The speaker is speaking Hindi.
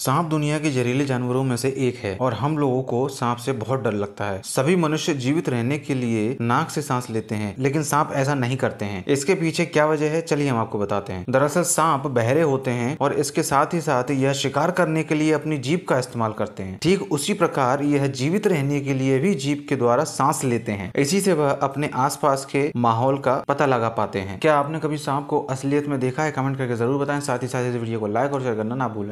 सांप दुनिया के जहरीले जानवरों में से एक है और हम लोगों को सांप से बहुत डर लगता है सभी मनुष्य जीवित रहने के लिए नाक से सांस लेते हैं लेकिन सांप ऐसा नहीं करते हैं इसके पीछे क्या वजह है चलिए हम आपको बताते हैं दरअसल सांप बहरे होते हैं और इसके साथ ही साथ यह शिकार करने के लिए अपनी जीप का इस्तेमाल करते हैं ठीक उसी प्रकार यह जीवित रहने के लिए भी जीप के द्वारा सांस लेते हैं इसी से वह अपने आस के माहौल का पता लगा पाते हैं क्या आपने कभी सांप को असलियत में देखा है कमेंट करके जरूर बताए साथ ही साथ इस वीडियो को लाइक और शेयर करना ना भूलें